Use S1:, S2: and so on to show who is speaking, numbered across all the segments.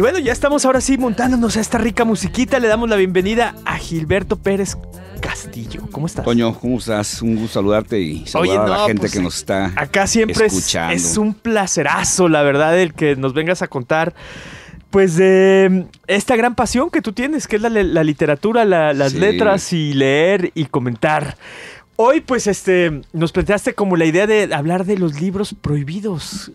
S1: Y bueno, ya estamos ahora sí montándonos a esta rica musiquita. Le damos la bienvenida a Gilberto Pérez
S2: Castillo. ¿Cómo estás? Toño, ¿cómo estás? Un gusto saludarte y saludar a la gente pues, que nos está acá siempre escuchando. Es, un
S1: placerazo, la verdad, el que nos vengas a contar pues de esta gran pasión que tú tienes, que es la, literatura, las letras y leer y comentar. Hoy, pues, este, nos planteaste como la idea de hablar de los libros prohibidos.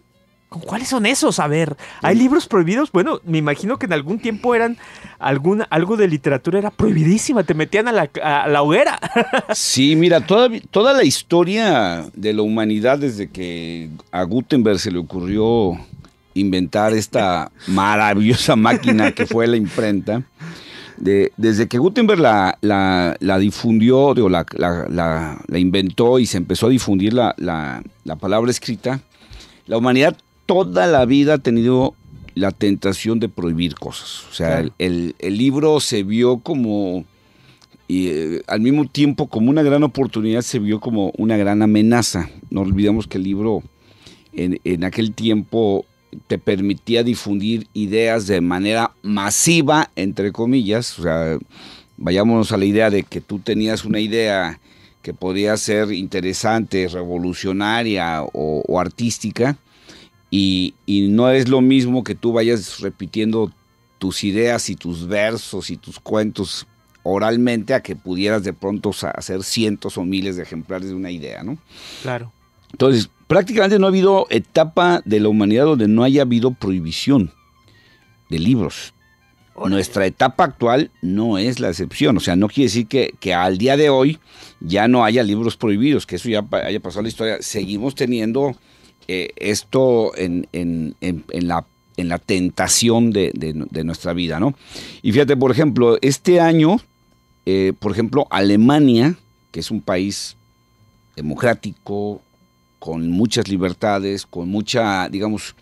S1: ¿Cuáles son esos? A ver, ¿hay libros prohibidos? Bueno, me imagino que en algún tiempo eran alguna, algo de literatura era prohibidísima, te metían a la, a la hoguera. Sí, mira, toda, toda la
S2: historia de la humanidad desde que a Gutenberg se le ocurrió inventar esta maravillosa máquina que fue la imprenta, desde que Gutenberg la, la, difundió, digo, la, la, inventó y se empezó a difundir la palabra escrita, la humanidad toda la vida ha tenido la tentación de prohibir cosas. O sea, el, libro se vio como, y, eh, al mismo tiempo como una gran oportunidad, se vio como una gran amenaza. No olvidemos que el libro en, aquel tiempo te permitía difundir ideas de manera masiva, entre comillas. O sea, vayámonos a la idea de que tú tenías una idea que podía ser interesante, revolucionaria o artística y, no es lo mismo que tú vayas repitiendo tus ideas y tus versos y tus cuentos oralmente a que pudieras de pronto hacer cientos o miles de ejemplares de una idea,
S1: ¿no? Claro.
S2: Entonces, prácticamente no ha habido etapa de la humanidad donde no haya habido prohibición de libros. O Nuestra etapa actual no es la excepción. O sea, no quiere decir que, al día de hoy ya no haya libros prohibidos, que eso ya haya pasado la historia. Seguimos teniendo eh, esto en, la, en la tentación de, nuestra vida, ¿no? Y fíjate, por ejemplo, este año, eh, por ejemplo, Alemania, que es un país democrático, con muchas libertades, con mucha, digamos,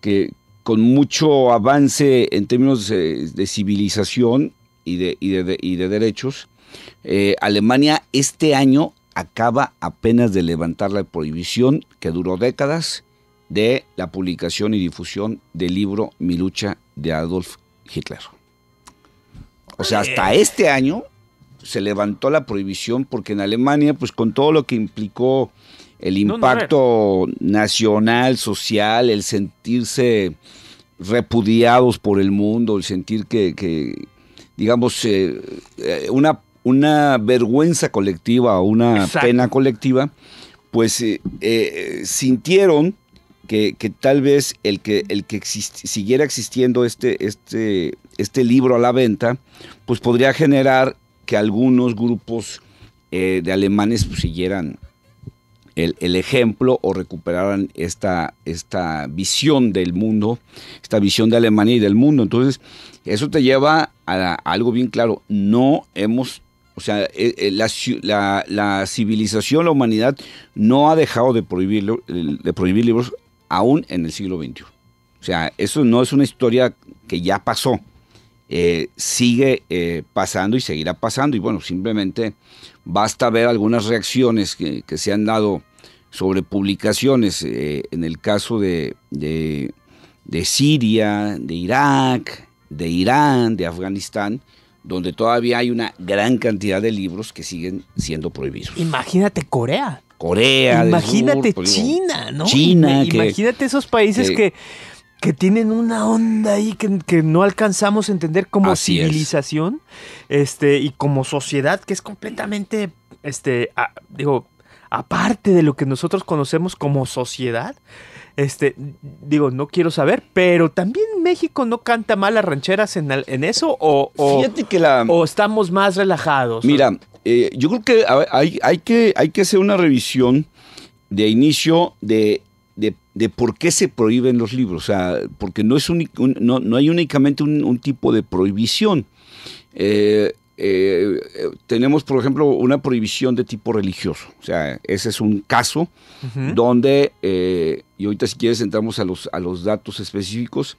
S2: que con mucho avance en términos de, civilización y de, y de, y de derechos, eh, Alemania este año acaba apenas de levantar la prohibición que duró décadas de la publicación y difusión del libro Mi lucha de Adolf Hitler. O sea, hasta este año se levantó la prohibición porque en Alemania, pues con todo lo que implicó el impacto nacional, social, el sentirse repudiados por el mundo, el sentir que, digamos, eh, eh, una una vergüenza colectiva o una pena colectiva, pues eh, eh, sintieron que, tal vez el que, el que siguiera existiendo este, este, este libro a la venta, pues podría generar que algunos grupos eh, de alemanes pues, siguieran el, ejemplo o recuperaran esta, esta visión del mundo, esta visión de Alemania y del mundo. Entonces, eso te lleva a algo bien claro. No hemos o sea, eh, eh, la, civilización, la humanidad, no ha dejado de prohibir, de prohibir libros aún en el siglo XXI. O sea, eso no es una historia que ya pasó. Eh, sigue pasando y seguirá pasando. Y bueno, simplemente basta ver algunas reacciones que, se han dado sobre publicaciones en el caso de Siria, de Irak, de Irán, de Afganistán donde todavía hay una gran cantidad de libros que siguen siendo prohibidos.
S1: Imagínate Corea.
S2: Corea. Imagínate pues, China, ¿no? China. imagínate esos países que,
S1: que, tienen una onda ahí que, no alcanzamos a entender como civilización este, y como sociedad, que es completamente, este, digo, aparte de lo que nosotros conocemos como sociedad. Este, digo, no quiero saber, pero también México no canta malas rancheras en, en eso o, estamos más relajados.
S2: Mira, eh, yo creo que hay, hay que hay que hacer una revisión de inicio de, por qué se prohíben los libros. O sea, porque no, es no, no, hay únicamente un, tipo de prohibición. Eh, eh, eh, tenemos, por ejemplo, una prohibición de tipo religioso. O sea, ese es un caso donde, eh, y ahorita si quieres entramos a los, a los datos específicos,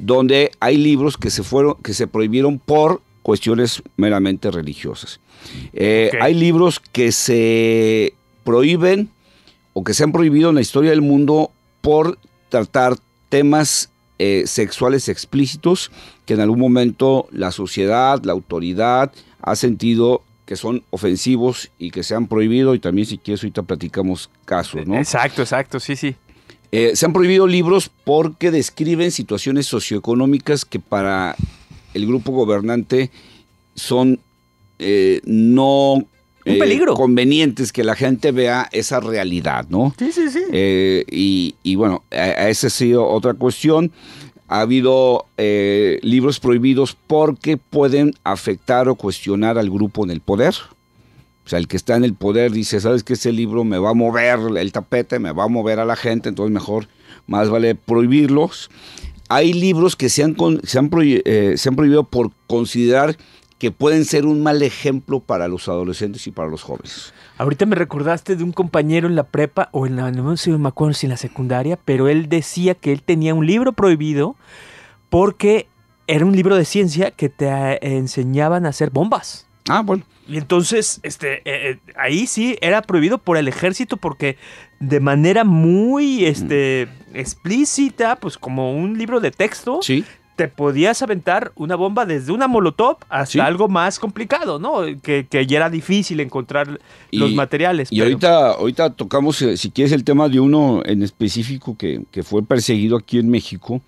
S2: donde hay libros que se, fueron, que se prohibieron por cuestiones meramente religiosas. Hay libros que se prohíben o que se han prohibido en la historia del mundo por tratar temas sexuales explícitos que en algún momento la sociedad, la autoridad ha sentido que son ofensivos y que se han prohibido y también si quieres ahorita platicamos casos, ¿no?
S1: Exacto, exacto, sí, sí.
S2: Eh, se han prohibido libros porque describen situaciones socioeconómicas que para el grupo gobernante son eh, no un eh, peligro. convenientes que la gente vea esa realidad, ¿no? Sí, sí, sí. y, y, bueno, esa ha sido otra cuestión ha habido eh, libros prohibidos porque pueden afectar o cuestionar al grupo en el poder. O sea, el que está en el poder dice, ¿sabes qué? este libro me va a mover el tapete, me va a mover a la gente, entonces mejor, más vale prohibirlos. Hay libros que se han, eh, se han prohibido por considerar que pueden ser un mal ejemplo para los adolescentes y para los jóvenes.
S1: Ahorita me recordaste de un compañero en la prepa o en la, no me acuerdo si en la secundaria, pero él decía que él tenía un libro prohibido porque era un libro de ciencia que te eh, enseñaban a hacer bombas. Ah, bueno. Y entonces, este, eh, eh, ahí sí era prohibido por el ejército porque de manera muy, este, mm. explícita, pues como un libro de texto, sí te podías aventar una bomba desde una molotov hacia algo más complicado, ¿no? Que, que ya era difícil encontrar los materiales. Y ahorita,
S2: ahorita tocamos, eh, si quieres, el tema de uno en específico que, fue perseguido aquí en México,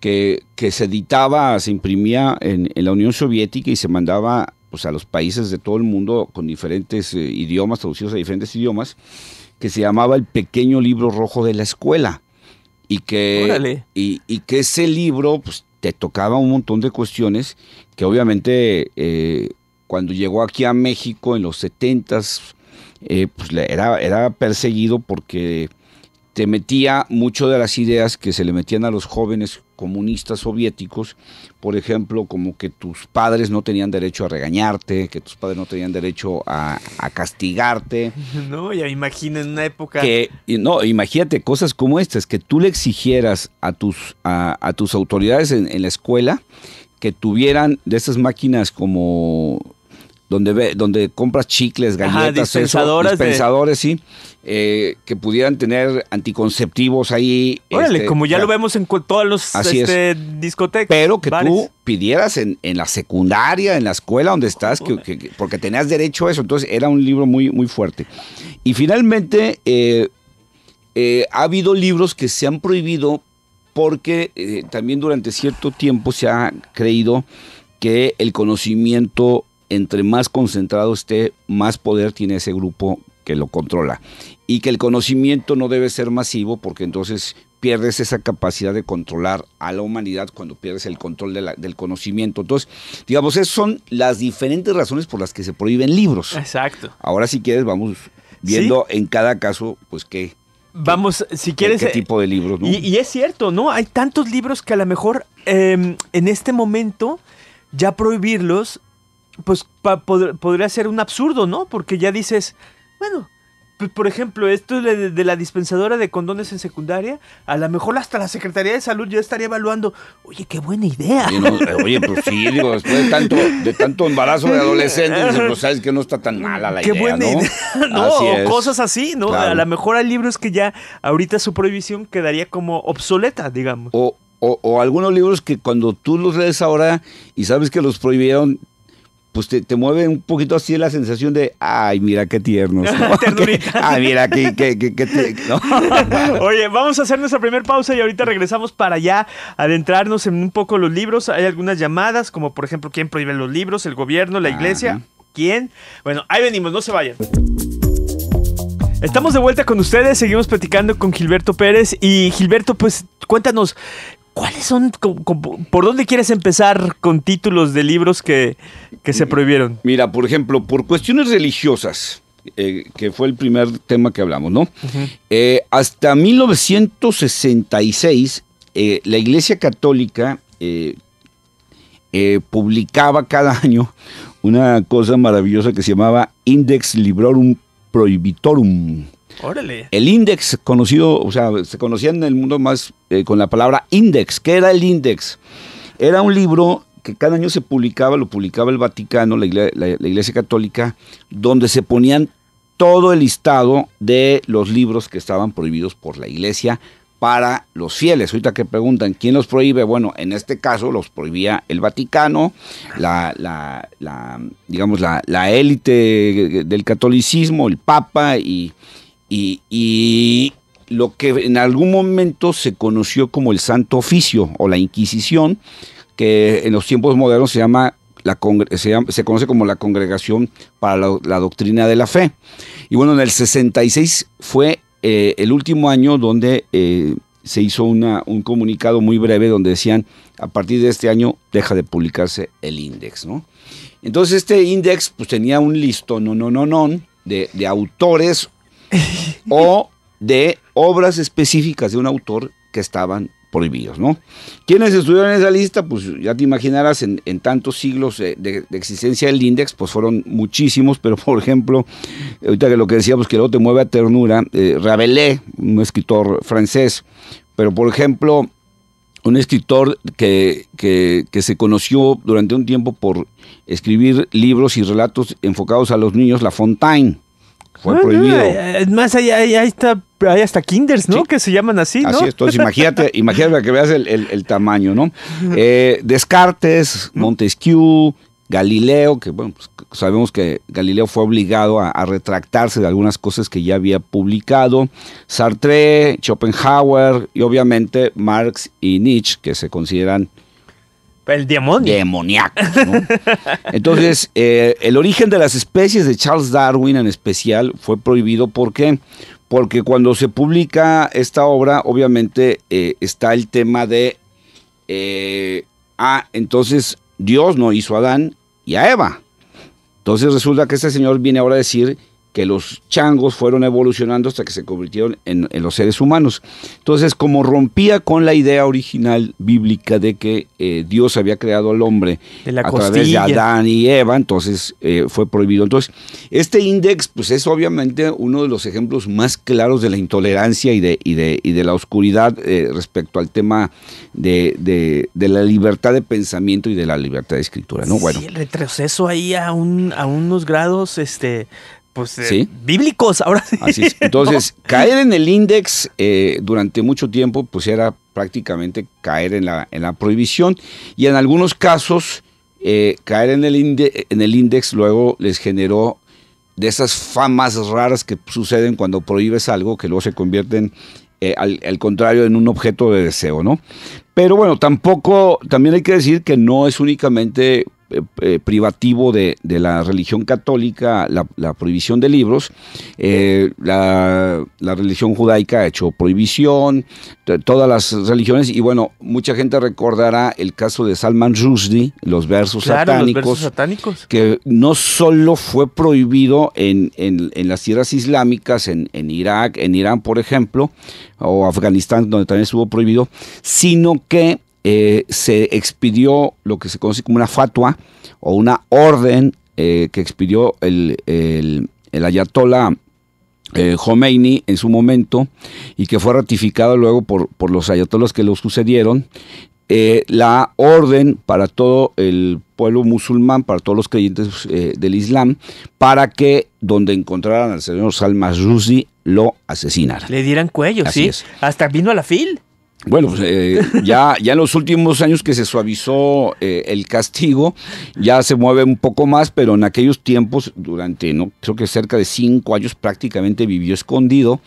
S2: que, que se editaba, se imprimía en, la Unión Soviética y se mandaba pues, a los países de todo el mundo con diferentes eh, idiomas, traducidos a diferentes idiomas, que se llamaba el pequeño libro rojo de la escuela. Y que, y, y que ese libro pues, te tocaba un montón de cuestiones que obviamente eh, cuando llegó aquí a México en los 70s, eh, pues era, era perseguido porque te metía mucho de las ideas que se le metían a los jóvenes comunistas soviéticos, por ejemplo, como que tus padres no tenían derecho a regañarte, que tus padres no tenían derecho a, castigarte.
S1: No, ya imagina una época. Que,
S2: no, imagínate cosas como estas, que tú le exigieras a tus, a, tus autoridades en la escuela que tuvieran de esas máquinas como donde compras chicles, galletas, pensadores dispensadores, sí, eh, que pudieran tener anticonceptivos ahí. Órale, este, como ya lo
S1: vemos en todas las este,
S2: discotecas. Pero que tú pidieras en, la secundaria, en la escuela donde estás, porque tenías derecho a eso. Entonces era un libro muy, muy fuerte. Y finalmente, eh, eh, ha habido libros que se han prohibido porque también durante cierto tiempo se ha creído que el conocimiento entre más concentrado esté, más poder tiene ese grupo que lo controla. Y que el conocimiento no debe ser masivo porque entonces pierdes esa capacidad de controlar a la humanidad cuando pierdes el control del conocimiento. Entonces, digamos, esas son las diferentes razones por las que se prohíben libros. Exacto. Ahora si quieres vamos viendo en cada
S1: caso, pues qué. Vamos, si quieres... Eh, tipo de libros, y, es cierto, ¿no? Hay tantos libros que a lo mejor em, en este momento ya prohibirlos pues podría ser un absurdo, ¿no? Porque ya dices, bueno, pues, por ejemplo, esto de, de, la dispensadora de condones en secundaria, a lo mejor hasta la Secretaría de Salud yo estaría evaluando, oye, qué buena idea. Eh, oye, pues sí,
S2: después de tanto, embarazo de adolescentes, pues sabes
S1: que no está tan mala la qué idea, buena ¿no? Idea. no o cosas así, ¿no? A lo mejor hay libros que ya ahorita su prohibición quedaría como obsoleta, digamos. O,
S2: o, o algunos libros que cuando tú los lees ahora y sabes que los prohibieron, pues te, mueve un poquito así la sensación de, ay, mira qué tiernos. ay, mira qué... qué,
S1: Oye, vamos a hacer nuestra primera pausa y ahorita regresamos para allá adentrarnos en un poco los libros. Hay algunas llamadas, como por ejemplo, ¿quién prohíbe los libros? ¿El gobierno? ¿La iglesia? ¿Quién? Bueno, ahí venimos, no se vayan. Estamos de vuelta con ustedes, seguimos platicando con Gilberto Pérez y Gilberto, pues cuéntanos, ¿Cuáles son, por dónde quieres empezar con títulos de libros que, que se mm,
S2: prohibieron? Mira, por ejemplo, por cuestiones religiosas, eh, que fue el primer tema que hablamos, ¿no? Eh, hasta 1966, eh, la Iglesia Católica publicaba cada año una cosa maravillosa que se llamaba Index Librorum Prohibitorum Órale. El índice conocido, o sea, se conocía en el mundo más eh, con la palabra índice ¿Qué era el índice Era un libro que cada año se publicaba, lo publicaba el Vaticano, la, iglesia, Católica, donde se ponían todo el listado de los libros que estaban prohibidos por la iglesia para los fieles. Ahorita que preguntan, ¿quién los prohíbe? Bueno, en este caso los prohibía el Vaticano, la, la, la digamos, la, élite del catolicismo, el Papa y, y, lo que en algún momento se conoció como el Santo Oficio o la Inquisición, que en los tiempos modernos se llama se, conoce como la Congregación para la, Doctrina de la Fe. Y bueno, en el 66 fue eh, el último año donde eh, se hizo un comunicado muy breve donde decían, a partir de este año deja de publicarse el índice, ¿no? Entonces este índice pues tenía un listo, no, no, no, no, de, de autores o de obras específicas de un autor que estaban prohibidos, ¿no? ¿Quiénes estuvieron en esa lista? Pues ya te imaginarás, en, tantos siglos eh, de, existencia del índice, pues fueron muchísimos, pero por ejemplo, ahorita que lo que decíamos que luego te mueve a ternura, eh, Rabelais, un escritor francés, pero por ejemplo, un escritor que, se conoció durante un tiempo por escribir libros y relatos enfocados a los niños, La Fontaine fue ah, prohibido. Eh, eh, más, allá
S1: ahí, está hay hasta kinders, ¿no? Que se llaman así, ¿no? Así entonces
S2: imagínate, imagínate que veas el, tamaño, ¿no? Eh, Descartes, Montesquieu, Galileo, que bueno, pues, sabemos que Galileo fue obligado a, retractarse de algunas cosas que ya había publicado, Sartre, Schopenhauer y obviamente Marx y Nietzsche, que se consideran
S1: el demonio.
S2: Demoniaco. Entonces, eh, el origen de las especies de Charles Darwin en especial fue prohibido. ¿Por qué? Porque cuando se publica esta obra, obviamente eh, está el tema de. Eh, ah, entonces Dios no hizo a Adán y a Eva. Entonces resulta que este señor viene ahora a decir que los changos fueron evolucionando hasta que se convirtieron en, los seres humanos. Entonces, como rompía con la idea original bíblica de que eh, Dios había creado al hombre
S1: a través de Adán
S2: y Eva, entonces eh, fue prohibido. Entonces, este índice, pues es obviamente uno de los ejemplos más claros de la intolerancia y de, de, la oscuridad eh, respecto al tema de, la libertad de pensamiento y de la libertad de escritura, ¿no? Bueno. el
S1: retroceso ahí a, a unos grados, este pues, eh,
S2: bíblicos ahora Así Entonces, caer en el índice eh, durante mucho tiempo, pues era prácticamente caer en la, en la prohibición y en algunos casos eh, caer en el, índice en el luego les generó de esas famas raras que suceden cuando prohíbes algo que luego se convierten al, contrario en un objeto de deseo, ¿no? Pero bueno, tampoco, también hay que decir que no es únicamente eh, eh, privativo de, la religión católica la, prohibición de libros, eh, la, religión judaica ha hecho prohibición, todas las religiones, y bueno, mucha gente recordará el caso de Salman Rushdie, los versos, satánicos, que no solo fue prohibido en, en, las tierras islámicas, en, Irak, en Irán, por ejemplo, o Afganistán, donde también estuvo prohibido, sino que eh, se expidió lo que se conoce como una fatua o una orden eh, que expidió el, el, el ayatollah eh, Khomeini en su momento y que fue ratificado luego por, por los ayatolas que lo sucedieron, la orden para todo el pueblo musulmán, para todos los creyentes del Islam, para que donde encontraran al señor Salma Rushdie lo asesinara.
S1: Le dieran cuello, sí. Hasta vino a la fil.
S2: Bueno, pues, eh, ya, ya en los últimos años que se suavizó eh, el castigo, ya se mueve un poco más, pero en aquellos tiempos, durante no creo que cerca de cinco años prácticamente vivió escondido,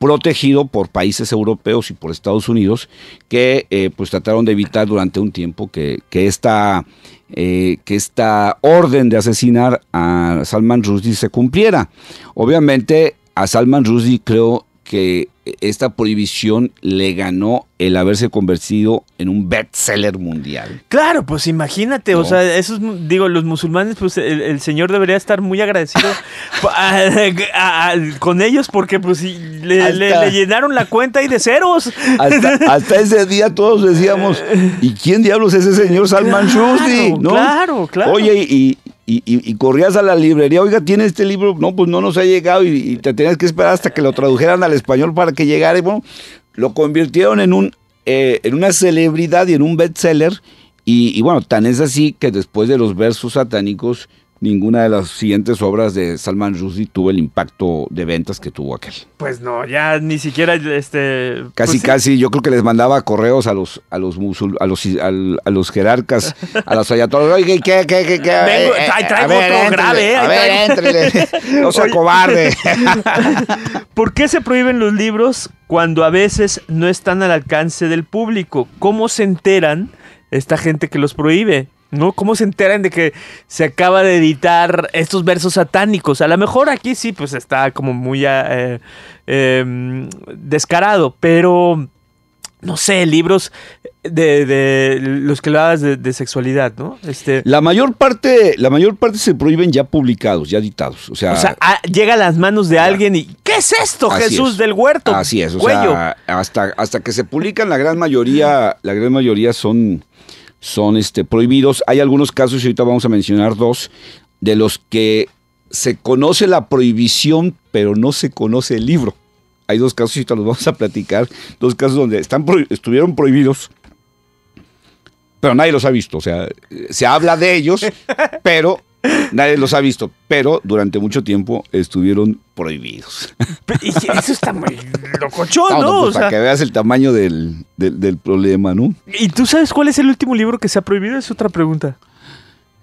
S2: protegido por países europeos y por Estados Unidos, que eh, pues trataron de evitar durante un tiempo que, que esta, que esta orden de asesinar a Salman Rushdie se cumpliera. Obviamente a Salman Rushdie creo que esta prohibición le ganó el haberse convertido en un bestseller mundial.
S1: Claro, pues imagínate, o sea, esos, digo, los musulmanes, pues el, señor debería estar muy agradecido con ellos porque pues le, llenaron la cuenta ahí de ceros. Hasta,
S2: ese día todos decíamos, ¿y quién diablos es ese señor Salman claro, Claro, claro. Oye, y, y, corrías a la librería, oiga, tiene este libro, no, pues no nos ha llegado y, te tenías que esperar hasta que lo tradujeran al español para que llegara. Y bueno, lo convirtieron en, un, eh, en una celebridad y en un bestseller. Y, y bueno, tan es así que después de los versos satánicos, ninguna de las siguientes obras de Salman Rushdie tuvo el impacto de ventas que tuvo aquel.
S1: Pues no, ya ni siquiera este... Casi, pues
S2: casi, yo creo que les mandaba correos a los a los musul, a los, a, los jerarcas, a los ayatolas. Oye, ¿qué, qué, qué, qué? Vengo, eh, eh, traigo otro grave, eh, A No sea cobarde.
S1: ¿Por qué se prohíben los libros cuando a veces no están al alcance del público? ¿Cómo se enteran esta gente que los prohíbe? ¿no? ¿Cómo se enteran de que se acaba de editar estos versos satánicos? A lo mejor aquí sí, pues está como muy ah, eh, em, descarado, pero no sé, libros de, los que hablabas de, de, sexualidad, ¿no? Este,
S2: la mayor parte, la mayor parte se prohíben ya publicados, ya editados. O sea,
S1: ah, llega a las manos de alguien y ¿qué es esto, Jesús del Huerto? Así es, o
S2: hasta, hasta que se publican la gran mayoría, la gran mayoría son son este, prohibidos. Hay algunos casos, y ahorita vamos a mencionar dos, de los que se conoce la prohibición, pero no se conoce el libro. Hay dos casos, y ahorita los vamos a platicar, dos casos donde están estuvieron prohibidos, pero nadie los ha visto. O sea, se habla de ellos, pero Nadie los ha visto, pero durante mucho tiempo estuvieron prohibidos.
S1: Eso está muy locochón, ¿no? Pues, para que veas
S2: el tamaño del, problema, ¿no?
S1: ¿Y tú sabes cuál es el último libro que se ha prohibido? Es otra pregunta.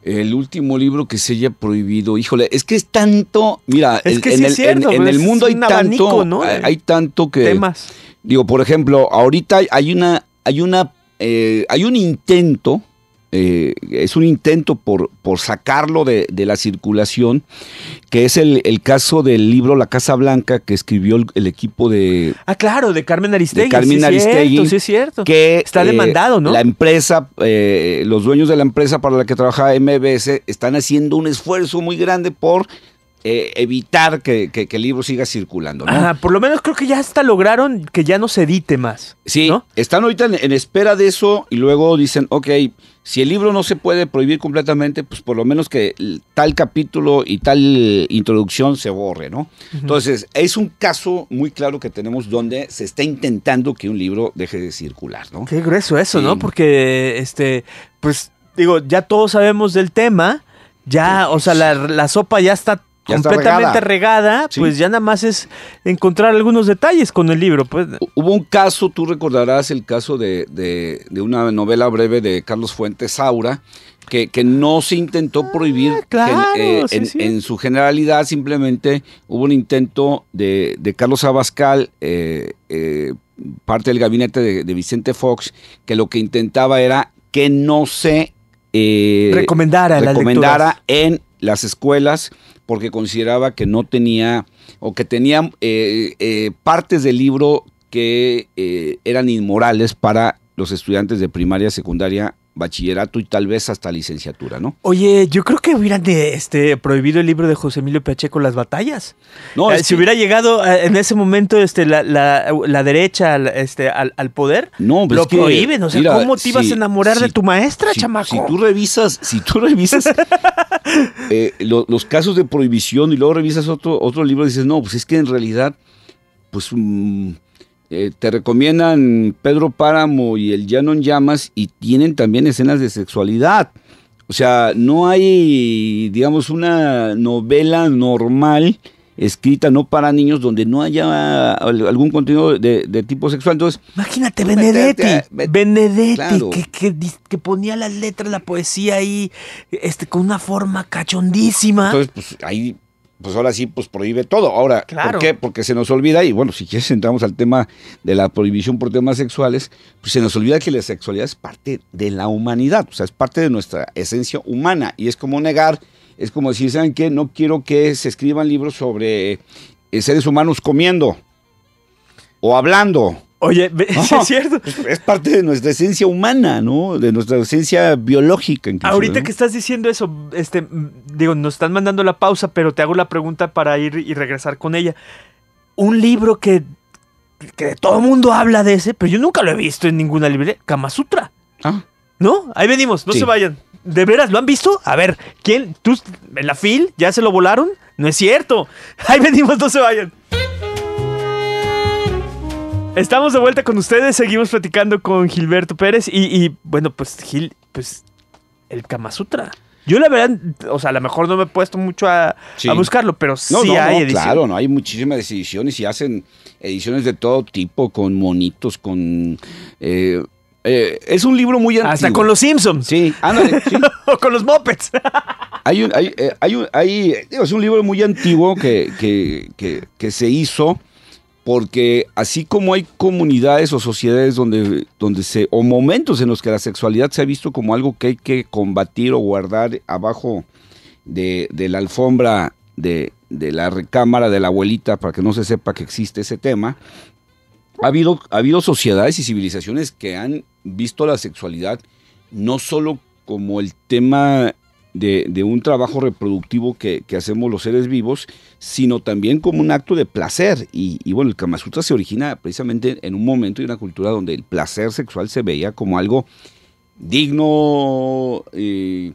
S2: El último libro que se haya prohibido, híjole, es que es tanto, mira, en, el, cierto, en, el mundo hay tanto, ¿no? hay tanto que temas. Digo, por ejemplo, ahorita hay una, hay una, eh, hay un intento eh, es un intento por, por sacarlo de, la circulación, que es el, caso del libro La Casa Blanca que escribió el, equipo de...
S1: Ah, claro, de Carmen Aristegui. Carmen Aristegui. sí, es cierto. Que, Está demandado, eh, ¿no? La
S2: empresa, eh, los dueños de la empresa para la que trabaja MBS están haciendo un esfuerzo muy grande por eh, evitar que, el libro siga circulando. por lo menos
S1: creo que ya hasta lograron que ya no se edite más.
S2: Sí, están ahorita en, espera de eso y luego dicen, ok, si el libro no se puede prohibir completamente, pues por lo menos que tal capítulo y tal introducción se borre, ¿no? Entonces, es un caso muy claro que tenemos donde se está intentando que un libro deje de circular,
S1: ¿no? Qué grueso eso, ¿no? Porque, este, pues digo, ya todos sabemos del tema. Ya, pues, o sea, la sopa ya está completamente regada, pues ya nada más es encontrar algunos detalles
S2: con el libro. Pues. Hubo un caso, tú recordarás el caso de, una novela breve de Carlos Fuentes Aura que, no se intentó ah, prohibir eh, en, su generalidad, simplemente hubo un intento de, de Carlos Abascal, eh, eh, parte del gabinete de, Vicente Fox, que lo que intentaba era que no se recomendara, en las escuelas porque consideraba que no tenía o que tenía eh, eh, partes del libro que eh, eran inmorales para los estudiantes de primaria, secundaria bachillerato y tal vez hasta licenciatura, ¿no?
S1: Oye, yo creo que hubieran este, prohibido el libro de José Emilio Pacheco, Las batallas. No, eh, si hubiera llegado eh, en ese momento este, la, derecha al, este, al, poder, no, pues lo prohíben. o sea, ¿cómo te ibas a enamorar de tu maestra, chamaco? Si tú revisas, si tú revisas eh,
S2: los casos de prohibición y luego revisas otro, otro libro dices, no, pues es que en realidad, pues... Mm, eh, te recomiendan Pedro Páramo y el Llano Llamas y tienen también escenas de sexualidad. O sea, no hay, digamos, una novela normal escrita no para niños donde no haya algún contenido de, tipo sexual. Entonces,
S1: imagínate pues, Benedetti, Benedetti que, ponía las letras, la poesía ahí, este, con una forma cachondísima. Entonces,
S2: pues ahí pues ahora sí, pues prohíbe todo. Ahora, ¿por qué? Porque se nos olvida, y bueno, si quieres entramos al tema de la prohibición por temas sexuales, pues se nos olvida que la sexualidad es parte de la humanidad, o sea, es parte de nuestra esencia humana, y es como negar, es como decir, ¿saben qué? No quiero que se escriban libros sobre eh, seres humanos comiendo o hablando Oye, es cierto. Es parte de nuestra esencia humana, ¿no? De nuestra esencia biológica. Ahorita que
S1: estás diciendo eso, este, digo, nos están mandando la pausa, pero te hago la pregunta para ir y regresar con ella. Un libro que, que todo el mundo habla de ese, pero yo nunca lo he visto en ninguna librería, Kama Sutra. ¿Ah? ¿No? Ahí venimos, no se vayan. ¿De veras lo han visto? A ver, ¿quién? ¿Tú en la fil? ¿Ya se lo volaron? No es cierto. Ahí venimos, no se vayan. Estamos de vuelta con ustedes, seguimos platicando con Gilberto Pérez y, bueno, pues Gil, pues el Kama Sutra. Yo la verdad, o sea, a lo mejor no me he
S2: puesto mucho a, buscarlo, pero sí hay no, Claro, no hay muchísimas ediciones y hacen ediciones de todo tipo, con monitos, con... Eh, eh, es un libro
S1: muy antiguo. Hasta con los Simpsons. Sí, ándale. o con los Muppets. hay un, hay,
S2: eh, hay, es un libro muy antiguo que, que, que se hizo porque así como hay comunidades o sociedades donde, donde se, o momentos en los que la sexualidad se ha visto como algo que hay que combatir o guardar abajo de, la alfombra de, la recámara de la abuelita para que no se sepa que existe ese tema, ha habido, ha habido sociedades y civilizaciones que han visto la sexualidad no solo como el tema de, de un trabajo reproductivo que, hacemos los seres vivos, sino también como un acto de placer. Y, bueno, el Kama Sutra se origina precisamente en un momento y una cultura donde el placer sexual se veía como algo digno, eh,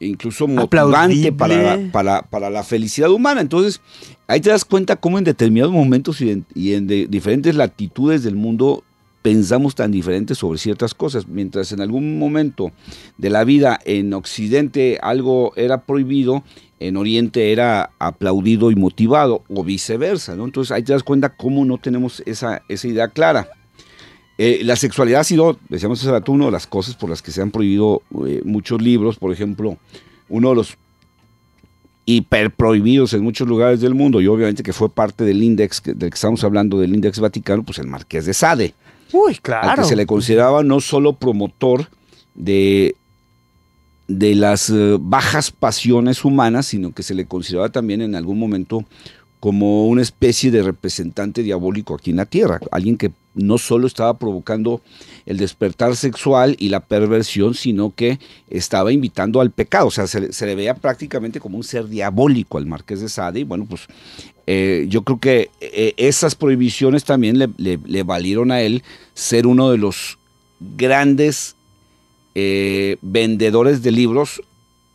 S2: incluso motivante para, para, para, la felicidad humana. Entonces, ahí te das cuenta cómo en determinados momentos y en, diferentes latitudes del mundo pensamos tan diferente sobre ciertas cosas. Mientras en algún momento de la vida en Occidente algo era prohibido, en Oriente era aplaudido y motivado, o viceversa, ¿no? Entonces ahí te das cuenta cómo no tenemos esa, idea clara. Eh, la sexualidad ha sido, decíamos hace rato, una de las cosas por las que se han prohibido eh, muchos libros, por ejemplo, uno de los hiperprohibidos en muchos lugares del mundo, y obviamente que fue parte del índice del que estamos hablando, del índice vaticano, pues el marqués de Sade. Uy, claro. que se le consideraba no solo promotor de, de las eh, bajas pasiones humanas, sino que se le consideraba también en algún momento como una especie de representante diabólico aquí en la Tierra, alguien que no solo estaba provocando el despertar sexual y la perversión, sino que estaba invitando al pecado. O sea, se, le veía prácticamente como un ser diabólico al marqués de Sade. Y bueno, pues eh, yo creo que eh, esas prohibiciones también le, valieron a él ser uno de los grandes eh, vendedores de libros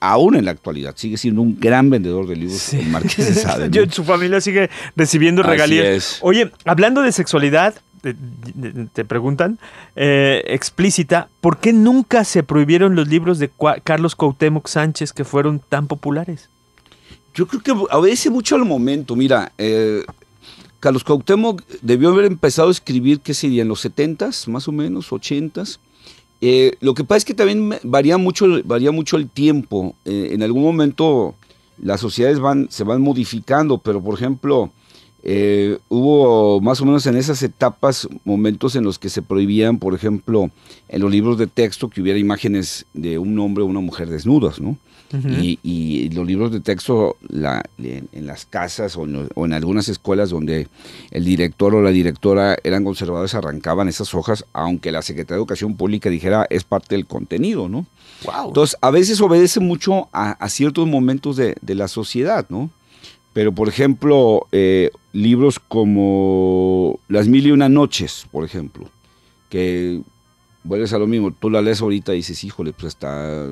S2: aún en la actualidad, sigue siendo un gran vendedor de libros el Marqués de Sade.
S1: Su familia sigue recibiendo regalías. Oye, hablando de sexualidad, te, preguntan, eh, explícita, ¿por qué nunca se prohibieron los libros de Carlos Cuauhtémoc Sánchez que fueron tan populares?
S2: Yo creo que obedece mucho al momento. Mira, eh, Carlos Cuauhtémoc debió haber empezado a escribir, ¿qué sería? En los 70s, más o menos, 80s. Eh, lo que pasa es que también varía mucho, varía mucho el tiempo. en algún momento las sociedades van, se van modificando, pero por ejemplo, eh, hubo más o menos en esas etapas momentos en los que se prohibían, por ejemplo, en los libros de texto que hubiera imágenes de un hombre o una mujer desnudas ¿no? y, los libros de texto en, las casas o en, algunas escuelas donde el director o la directora eran conservadores arrancaban esas hojas, aunque la Secretaría de Educación Pública dijera es parte del contenido, ¿no? Entonces, a veces obedece mucho a, ciertos momentos de la sociedad, ¿no? Pero, por ejemplo, eh, libros como Las Mil y Una Noches, por ejemplo, que vuelves a lo mismo, tú la lees ahorita y dices, híjole, pues está,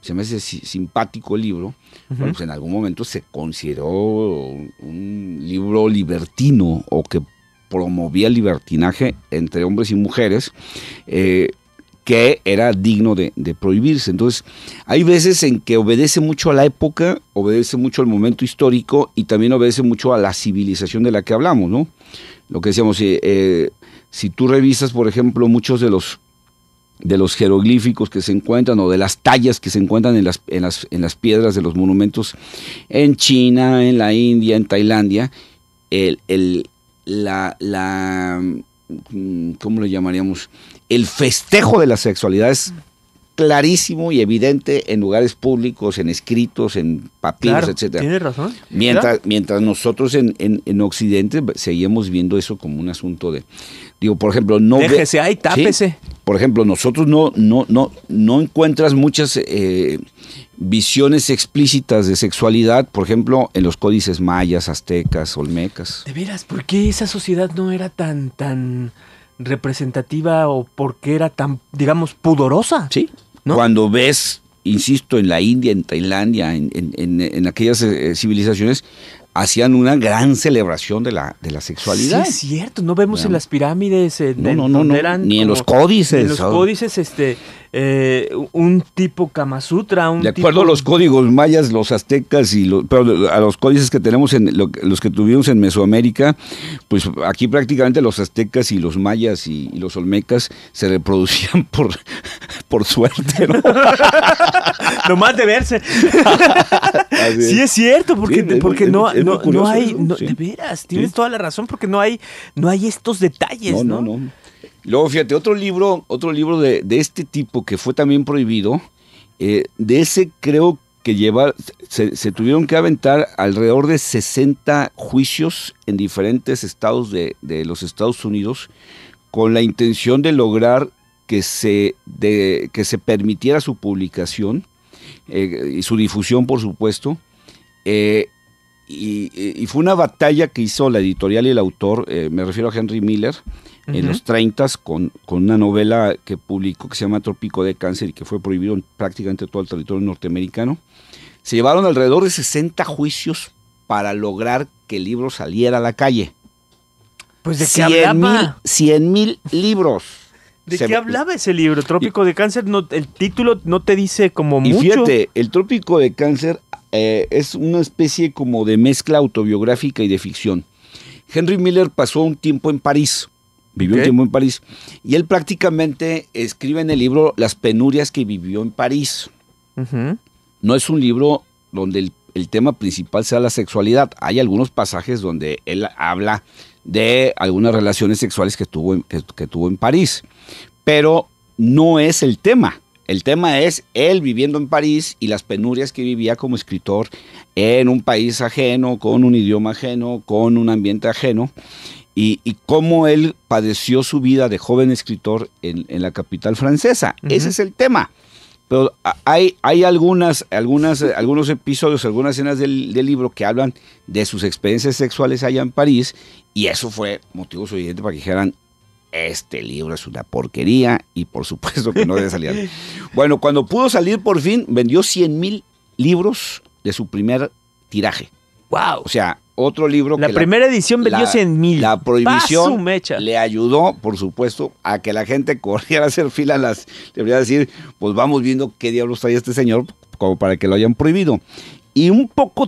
S2: se me hace simpático el libro, pues, en algún momento se consideró un libro libertino o que promovía libertinaje entre hombres y mujeres, eh, que era digno de, prohibirse. Entonces, hay veces en que obedece mucho a la época, obedece mucho al momento histórico y también obedece mucho a la civilización de la que hablamos, ¿no? Lo que decíamos, eh, eh, si tú revisas, por ejemplo, muchos de los de los jeroglíficos que se encuentran o de las tallas que se encuentran en las, en las, piedras de los monumentos en China, en la India, en Tailandia, el, la, la, mm, ¿cómo le llamaríamos? el festejo de la sexualidad es clarísimo y evidente en lugares públicos, en escritos, en papiros, claro, etcétera.
S1: razón. Mientras,
S2: nosotros en, Occidente seguimos viendo eso como un asunto de, digo, por ejemplo, no déjese ahí, tápese. Por ejemplo, nosotros no, no, no, no encuentras muchas eh, visiones explícitas de sexualidad, por ejemplo, en los códices mayas, aztecas, olmecas.
S1: De veras, ¿por qué esa sociedad no era tan, tan representativa o porque era tan, digamos, pudorosa.
S2: Sí. Cuando ves, insisto, en la India, en Tailandia, en, en, aquellas eh, civilizaciones, hacían una gran celebración de la, de la sexualidad. Sí, es
S1: cierto, no vemos en las pirámides, no, no, no, eran ni en los códices. En los códices, este, eh, un tipo Kama Sutra. de acuerdo a los
S2: códigos mayas, los aztecas y los, pero a los códices que tenemos, en los que tuvimos en Mesoamérica, pues aquí prácticamente los aztecas y los mayas y, los olmecas se reproducían por,
S1: por suerte, ¿no? más de verse. Sí, es cierto, porque, porque no, no, hay, de veras, tienes toda la razón, porque no hay, no hay estos detalles, ¿no? no, no.
S2: Luego, fíjate, otro libro, otro libro de, este tipo que fue también prohibido, eh, de ese creo que llevar se, tuvieron que aventar alrededor de 60 juicios en diferentes estados de, los Estados Unidos con la intención de lograr que se, que se permitiera su publicación eh, y su difusión, por supuesto. Eh, y, fue una batalla que hizo la editorial y el autor, me refiero a Henry Miller, en los 30 con, una novela que publicó que se llama Trópico de Cáncer y que fue prohibido en prácticamente todo el territorio norteamericano. Se llevaron alrededor de 60 juicios para lograr que el libro saliera a la calle. Pues de qué 100 mil
S1: libros. ¿De qué hablaba ese libro? Trópico de Cáncer, no, el título no te dice como y Fíjate, el Trópico de Cáncer eh, es
S2: una especie como de mezcla autobiográfica y de ficción. Henry Miller pasó un tiempo en París Vivió un tiempo en París. Y él prácticamente escribe en el libro las penurias que vivió en París. No es un libro donde el, tema principal sea la sexualidad. Hay algunos pasajes donde él habla de algunas relaciones sexuales que tuvo que tuvo en París. Pero no es el tema. El tema es él viviendo en París y las penurias que vivía como escritor en un país ajeno, con un idioma ajeno, con un ambiente ajeno y, cómo él padeció su vida de joven escritor en, la capital francesa. Ese es el tema. Pero hay, algunas, algunas, eh, algunos episodios, algunas escenas del, del, libro que hablan de sus experiencias sexuales allá en París y eso fue motivo suficiente para que dijeran, este libro es una porquería y por supuesto que no debe salir. bueno, cuando pudo salir por fin, vendió 100 mil libros de su primer tiraje. ¡Wow! O sea, otro libro la primera edición vendió 100 mil. La prohibición le ayudó, por supuesto, a que la gente corriera a hacer fila. Las, debería decir, pues vamos viendo qué diablos trae este señor como para que lo hayan prohibido. Y un poco,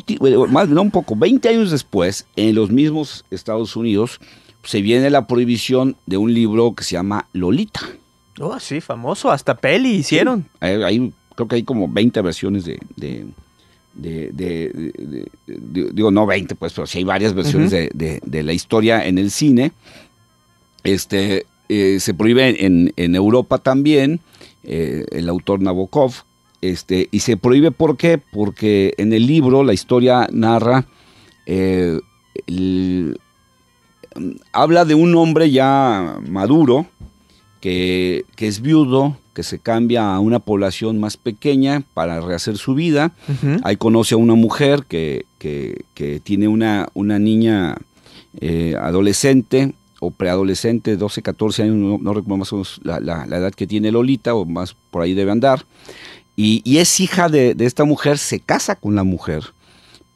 S2: más no un poco, 20 años después, en los mismos Estados Unidos, se viene la prohibición de un libro que se llama Lolita.
S1: Oh, sí, famoso, hasta peli hicieron.
S2: creo que hay como 20 versiones de de, digo, no 20, pues, pero si hay varias versiones de, la historia en el cine. Este, eh, se prohíbe en, Europa también, eh, el autor Nabokov, este, y se prohíbe ¿por qué? Porque en el libro la historia narra, eh, mm, habla de un hombre ya maduro, que, es viudo, que se cambia a una población más pequeña para rehacer su vida. Ahí conoce a una mujer que, tiene una, niña eh, adolescente o preadolescente, 12, 14 años, no, recuerdo más la, edad que tiene Lolita, o más por ahí debe andar. Y, es hija de, esta mujer, se casa con la mujer.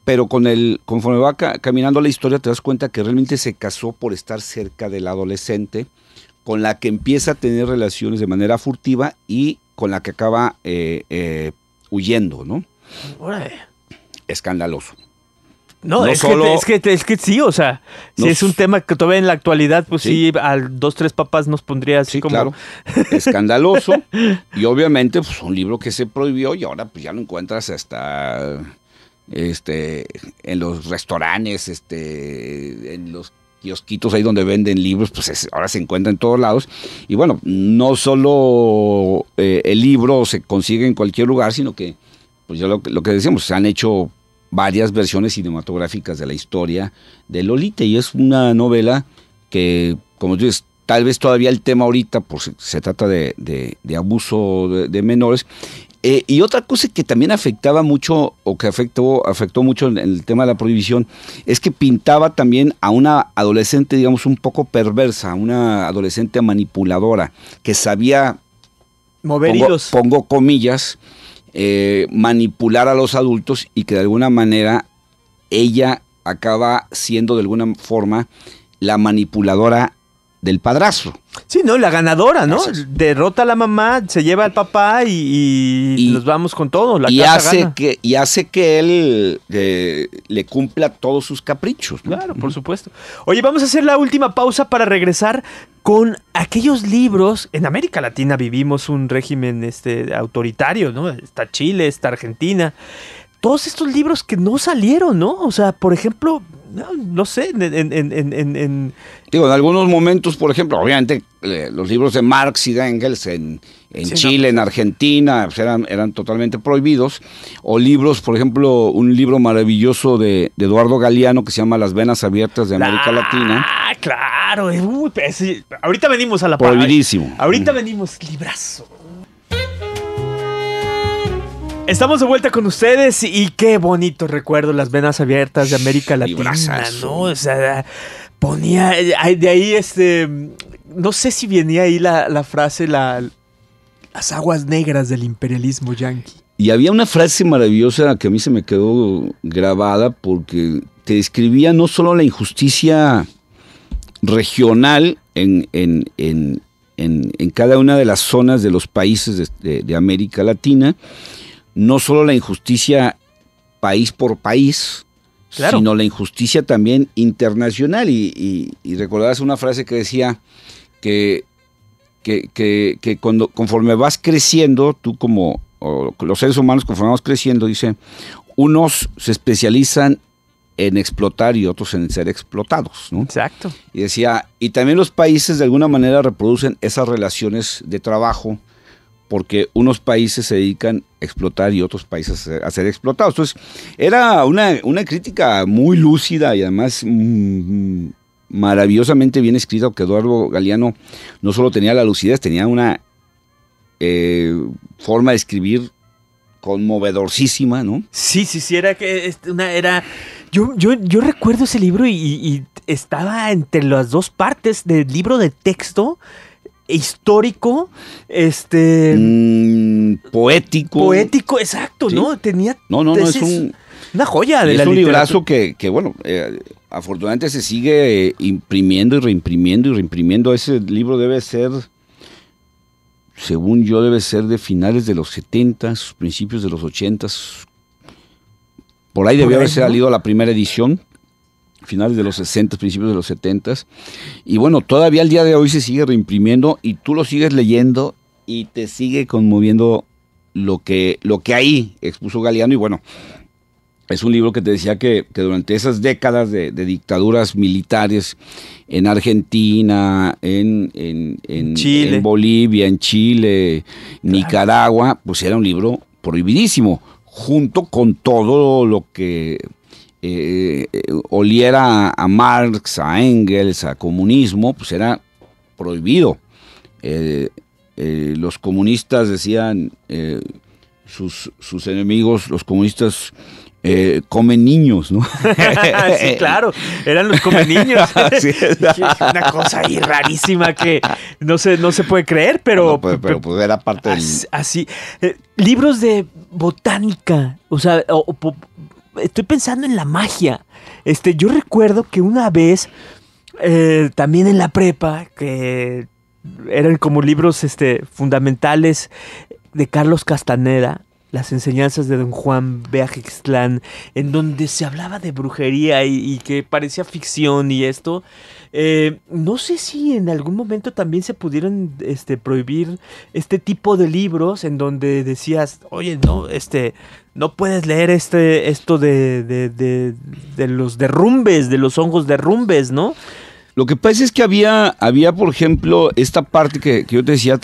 S2: Pero con el, conforme va caminando la historia, te das cuenta que realmente se casó por estar cerca del adolescente con la que empieza a tener relaciones de manera furtiva y con la que acaba eh, eh, huyendo, ¿no? Escandaloso.
S1: No, es, que, es, sí, o sea, si es un tema que todavía en la actualidad, pues sí, al a dos, tres papás nos pondría así sí, como... Claro. Escandaloso. y
S2: obviamente, pues un libro que se prohibió y ahora pues ya lo encuentras hasta este en los restaurantes, este, en los kiosquitos ahí donde venden libros, pues ahora se encuentra en todos lados. Y bueno, no solo eh, el libro se consigue en cualquier lugar, sino que, pues ya lo, que decíamos, se han hecho varias versiones cinematográficas de la historia de Lolita y es una novela que, como dices, tal vez todavía el tema ahorita, por pues, se trata de, abuso de, menores, eh, y otra cosa que también afectaba mucho, o que afectó, afectó mucho en el tema de la prohibición, es que pintaba también a una adolescente, digamos, un poco perversa, una adolescente manipuladora, que sabía pongo, comillas, eh, manipular a los adultos y que de alguna manera ella acaba siendo de alguna forma la manipuladora del padrastro.
S1: Sí, ¿no? La ganadora, ¿no? Derrota a la mamá, se lleva al papá y, y, nos vamos con todos. y, hace Que, y hace que él eh, le cumpla todos sus caprichos. Claro, por supuesto. Oye, vamos a hacer la última pausa para regresar con aquellos libros. En América Latina vivimos un régimen este, autoritario, ¿no? Está Chile, está Argentina. Todos estos libros que no salieron, ¿no? O sea, por ejemplo, no, sé, en, en, algunos
S2: momentos, por ejemplo, obviamente eh, los libros de Marx y de Engels en, Chile, pues, en Argentina, pues, eran, totalmente prohibidos. O libros, por ejemplo, un libro maravilloso de, Eduardo Galeano que se llama Las venas abiertas de América ah, Latina.
S1: Ah, claro. Eh, ahorita venimos a la Prohibidísimo. Ahorita venimos, librazo. Estamos de vuelta con ustedes y qué bonito recuerdo las venas abiertas de América Latina, ¿no? O sea, ponía de ahí este no sé si venía ahí la, frase la, las aguas negras del imperialismo yanqui.
S2: Y había una frase maravillosa que a mí se me quedó grabada porque te describía no solo la injusticia regional en, en, en, en cada una de las zonas de los países de América Latina, no solo la injusticia país por país, sino la injusticia también internacional. Y, recordarás una frase que decía que, que, cuando, conforme vas creciendo, tú como los seres humanos conforme vamos creciendo, dice, unos se especializan en explotar y otros en ser explotados. ¿no? Exacto. Y decía, y también los países de alguna manera reproducen esas relaciones de trabajo porque unos países se dedican a explotar y otros países a ser explotados. Entonces, era una, crítica muy lúcida y además mm, mm, maravillosamente bien escrita, que Eduardo Galeano no solo tenía la lucidez, tenía una eh, forma de escribir conmovedorísima, ¿no? Sí, sí, sí, era que este, una era.
S1: Yo, recuerdo ese libro y, estaba entre las dos partes del libro de texto histórico, este... Mm, poético. Poético, exacto, ¿no? Tenía... No, no, no, es, Una joya de es un librazo
S2: que, bueno, eh, afortunadamente se sigue imprimiendo y reimprimiendo y reimprimiendo. Ese libro debe ser, según yo, debe ser de finales de los 70, principios de los 80. Por ahí debió haber salido la primera edición finales de los 60, principios de los 70. Y bueno, todavía al día de hoy se sigue reimprimiendo y tú lo sigues leyendo y te sigue conmoviendo lo que, lo que ahí expuso Galeano. Y bueno, es un libro que te decía que, durante esas décadas de, dictaduras militares en Argentina, en, Chile. Bolivia, en Chile, Nicaragua, pues era un libro prohibidísimo, junto con todo lo que eh, eh, oliera a Marx, a Engels, a comunismo, pues era prohibido. Eh, los comunistas decían, sus, sus, enemigos, los comunistas, comen niños, ¿no?
S1: sí, claro, eran los comen niños. Una cosa ahí rarísima que no se, no se puede creer, pero... pero, pues era parte del... Así, libros de botánica, o sea, o estoy pensando en la magia. Este, yo recuerdo que una vez, eh, también en la prepa, que eran como libros este, fundamentales de Carlos Castaneda, las enseñanzas de don Juan Beaxixtlán, en donde se hablaba de brujería y, que parecía ficción y esto. Eh, no sé si en algún momento también se pudieron este, prohibir este tipo de libros en donde decías, oye, no, este, no puedes leer este, esto de, de, de, de los derrumbes, de los hongos derrumbes, ¿no? Lo que pasa es que había,
S2: había por ejemplo, esta parte que, yo te decía,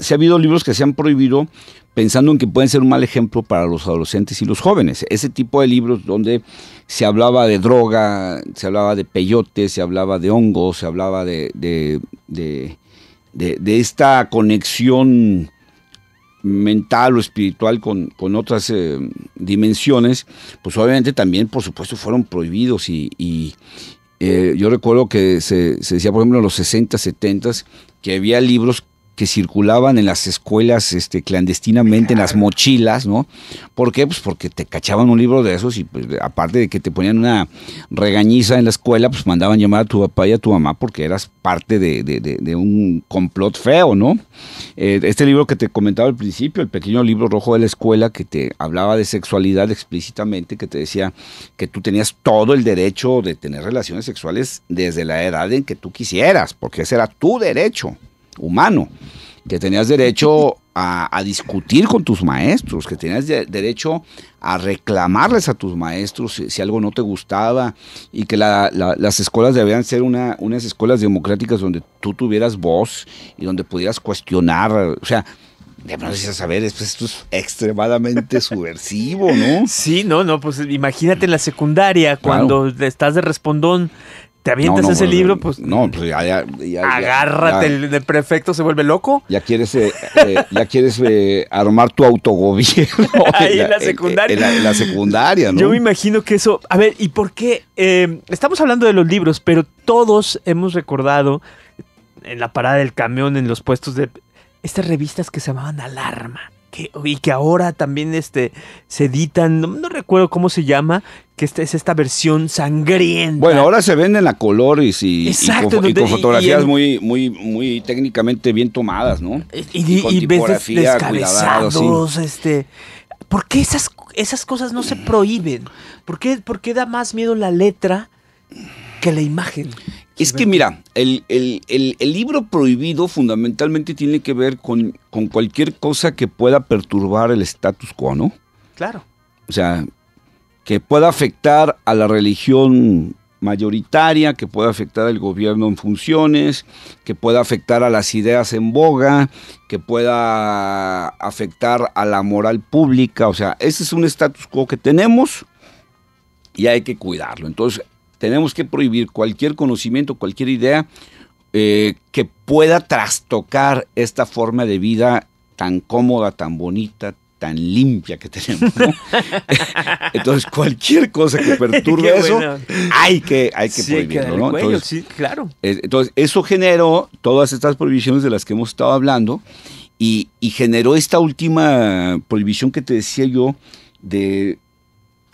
S2: se ha habido libros que se han prohibido pensando en que pueden ser un mal ejemplo para los adolescentes y los jóvenes. Ese tipo de libros donde se hablaba de droga, se hablaba de peyote, se hablaba de hongos, se hablaba de, de, de, esta conexión mental o espiritual con, otras eh, dimensiones, pues obviamente también, por supuesto, fueron prohibidos y, eh, yo recuerdo que se, se, decía, por ejemplo, en los 60, 70, que había libros que circulaban en las escuelas este, clandestinamente, en las mochilas, ¿no? ¿Por qué? Pues porque te cachaban un libro de esos y pues, aparte de que te ponían una regañiza en la escuela, pues mandaban llamar a tu papá y a tu mamá porque eras parte de, de, un complot feo, ¿no? Eh, este libro que te comentaba al principio, el pequeño libro rojo de la escuela que te hablaba de sexualidad explícitamente, que te decía que tú tenías todo el derecho de tener relaciones sexuales desde la edad en que tú quisieras, porque ese era tu derecho humano, que tenías derecho a, discutir con tus maestros, que tenías derecho a reclamarles a tus maestros si, algo no te gustaba y que las escuelas debían ser una, unas escuelas democráticas donde tú tuvieras voz y donde pudieras cuestionar, o sea, de pronto dices, a esto es extremadamente subversivo,
S1: ¿no? Sí, no, no, pues imagínate en la secundaria, cuando estás de respondón, te avientas ese libro, pues.
S2: No, pues ya. ya, agárrate,
S1: el, prefecto se vuelve loco.
S2: Ya quieres, eh, eh, ya quieres eh, armar tu autogobierno. Ahí en la, secundaria. en, la, secundaria, ¿no? Yo me
S1: imagino que eso. A ver, ¿y por qué? Em, estamos hablando de los libros, pero todos hemos recordado en la parada del camión, en los puestos de. Estas revistas que se llamaban Alarma y que ahora también este, se editan, no, recuerdo cómo se llama, que este, es esta versión sangrienta.
S2: Bueno, ahora se venden a colores y, con, fotografías muy, muy, muy técnicamente bien tomadas, ¿no? Y, con descabezados,
S1: este. ¿Por qué esas, esas cosas no se prohíben? ¿Por qué, ¿Por qué da más miedo la letra que la imagen?
S2: Es que mira, el, libro prohibido fundamentalmente tiene que ver con, con cualquier cosa que pueda perturbar el status quo, ¿no? Claro. O sea, que pueda afectar a la religión mayoritaria, que pueda afectar al gobierno en funciones, que pueda afectar a las ideas en boga, que pueda afectar a la moral pública. O sea, ese es un status quo que tenemos y hay que cuidarlo. Entonces, tenemos que prohibir cualquier conocimiento, cualquier idea eh, que pueda trastocar esta forma de vida tan cómoda, tan bonita, tan limpia que tenemos. Entonces, cualquier cosa que perturbe eso, hay que, prohibirlo. entonces, claro. Entonces, eso generó todas estas prohibiciones de las que hemos estado hablando y generó esta última prohibición que te decía yo de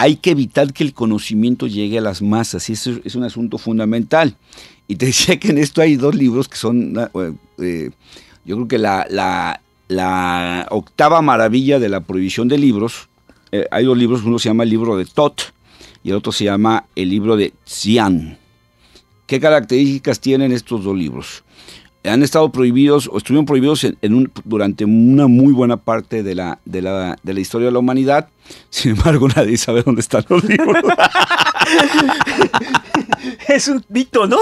S2: hay que evitar que el conocimiento llegue a las masas, y eso es un asunto fundamental. Y te decía que en esto hay dos libros que son, eh, eh, yo creo que la, octava maravilla de la prohibición de libros, eh, hay dos libros, uno se llama el libro de Tot y el otro se llama el libro de Xian. ¿Qué características tienen estos dos libros? han estado prohibidos o estuvieron prohibidos durante una muy buena parte de la, de, la, historia de la humanidad. Sin embargo, nadie sabe dónde están los libros. es un mito, ¿no?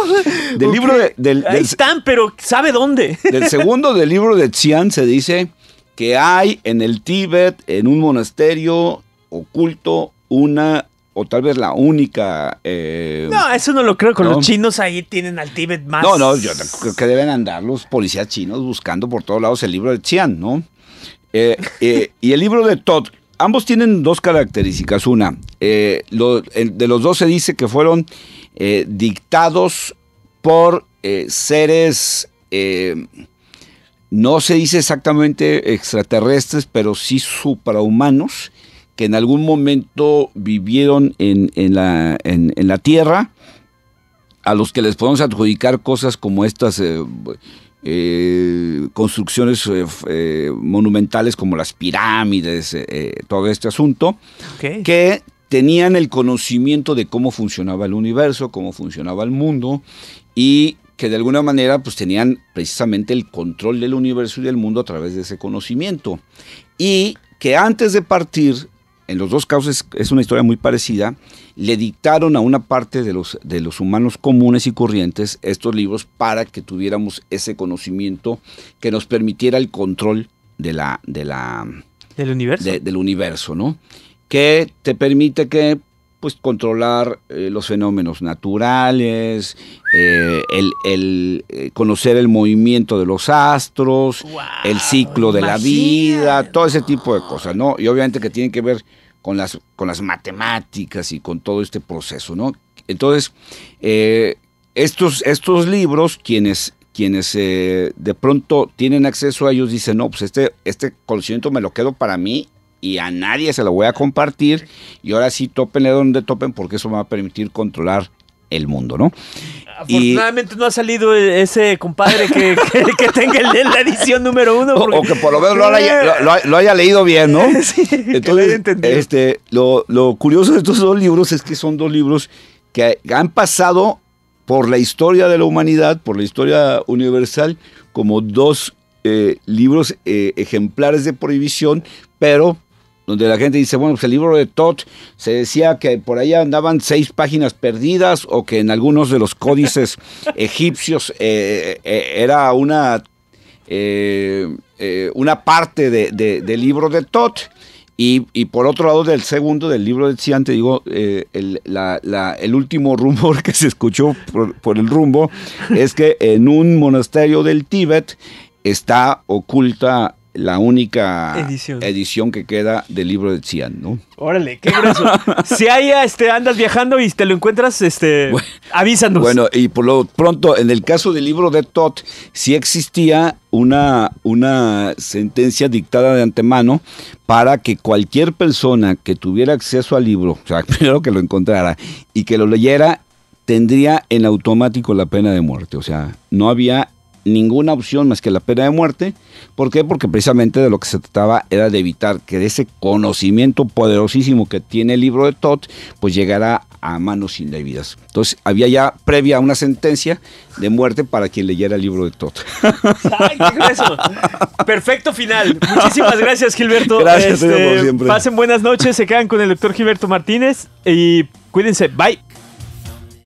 S2: Del libro de, del, Ahí están,
S1: pero ¿sabe dónde? del segundo
S2: del libro de Xian se dice que hay en el Tíbet, en un monasterio oculto, una o tal vez la única. Eh, no, eso no lo creo. Con los chinos
S1: ahí tienen al Tíbet más. No, no, yo
S2: creo que deben andar los policías chinos buscando por todos lados el libro de Xi'an, ¿no? Eh, eh, y el libro de Todd. Ambos tienen dos características. Una, de los dos se dice que fueron dictados por seres, no se dice exactamente extraterrestres, pero sí suprahumanos que en algún momento vivieron en, la, en, la, tierra, a los que les podemos adjudicar cosas como estas eh, eh, construcciones eh, monumentales como las pirámides, todo este asunto, que tenían el conocimiento de cómo funcionaba el universo, cómo funcionaba el mundo y que de alguna manera pues tenían precisamente el control del universo y del mundo a través de ese conocimiento. Y que antes de partir en los dos casos es, una historia muy parecida, le dictaron a una parte de los, de los humanos comunes y corrientes estos libros para que tuviéramos ese conocimiento que nos permitiera el control de la, de la, del universo. del universo, ¿no? Que te permite que pues controlar eh, los fenómenos naturales, eh, el, eh, conocer el movimiento de los astros, el ciclo de la vida, todo ese tipo de cosas, ¿no? Y obviamente que tienen que ver con las, con las matemáticas y con todo este proceso, ¿no? Entonces, estos, estos libros, quienes quienes de pronto tienen acceso a ellos dicen, no, pues este, este conocimiento me lo quedo para mí y a nadie se lo voy a compartir. Y ahora sí, topenle donde topen porque eso me va a permitir controlar el mundo, ¿no? Afortunadamente
S1: no ha salido e-, ese compadre que, que, tenga el, la edición número uno. O, que por lo menos lo
S2: haya, leído bien, ¿no? Entonces, lo este, lo, lo curioso de estos dos libros es que son dos libros que han pasado por la historia de la humanidad, por la historia universal, como dos eh, libros eh, ejemplares de prohibición, pero donde la gente dice, bueno, pues el libro de Todd se decía que por ahí andaban seis páginas perdidas o que en algunos de los códices egipcios eh, eh, eh, era una, una parte del libro de tot Y, por otro lado, del segundo, del libro de Tzian, digo, el, último rumor que se escuchó por, el rumbo es que en un monasterio del Tíbet está oculta la única edición. que queda del libro de Tzian, ¿no?
S1: Órale, qué grueso.
S2: si ahí este, andas viajando y te lo encuentras, este, avísanos. Bueno, y por lo pronto, en el caso del libro de Todd, sí existía una, una sentencia dictada de antemano para que cualquier persona que tuviera acceso al libro, o sea, primero que lo encontrara y que lo leyera, tendría en automático la pena de muerte. O sea, no había ninguna opción más que la pena de muerte. ¿Por qué? Porque precisamente de lo que se trataba era de evitar que de ese conocimiento poderosísimo que tiene el libro de Todd, pues llegara a manos indebidas. Entonces había ya previa una sentencia de muerte para quien leyera el
S1: libro de Todd. ¡Ay, qué Perfecto final. Muchísimas gracias, Gilberto. Gracias, este, siempre. Pasen buenas noches, se quedan con el lector Gilberto Martínez y cuídense. Bye.